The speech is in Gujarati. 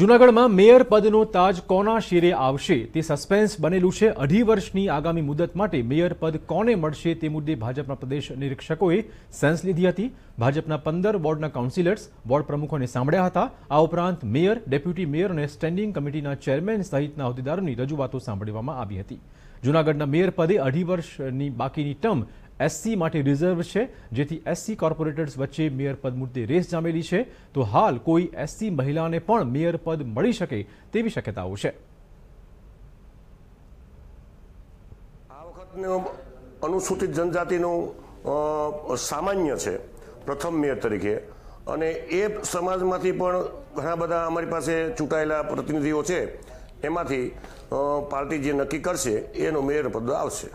જૂનાગઢમાં મેયર પદનો તાજ કોના શિરે આવશે તે સસ્પેન્સ બનેલું છે અઢી વર્ષની આગામી મુદત માટે મેયર પદ કોને મળશે તે મુદ્દે ભાજપના પ્રદેશ નિરીક્ષકોએ સેન્સ લીધી હતી ભાજપના પંદર બોર્ડના કાઉન્સિલર્સ બોર્ડ પ્રમુખોને સાંભળ્યા હતા આ ઉપરાંત મેયર ડેપ્યુટી મેયર અને સ્ટેન્ડિંગ કમિટીના ચેરમેન સહિતના હોદ્દેદારોની રજૂઆતો સાંભળવામાં આવી હતી જૂનાગઢના મેયર પદે અઢી વર્ષની બાકીની ટર્મ એસસી માટે રિઝર્વ છે જેથી એસસી કોર્પોરેટર્સ વચ્ચે મેયર પદ મુદ્દે રેસ જામેલી છે તો હાલ કોઈ એસસી મહિલાને પણ મેયર પદ મળી શકે તેવી શક્યતાઓ છે આ વખતનો અનુસૂચિત જનજાતિનું સામાન્ય છે પ્રથમ મેયર તરીકે અને એ સમાજમાંથી પણ ઘણા બધા અમારી પાસે ચૂંટાયેલા પ્રતિનિધિઓ છે એમાંથી પાર્ટી જે નક્કી કરશે એનો મેયર પદ આવશે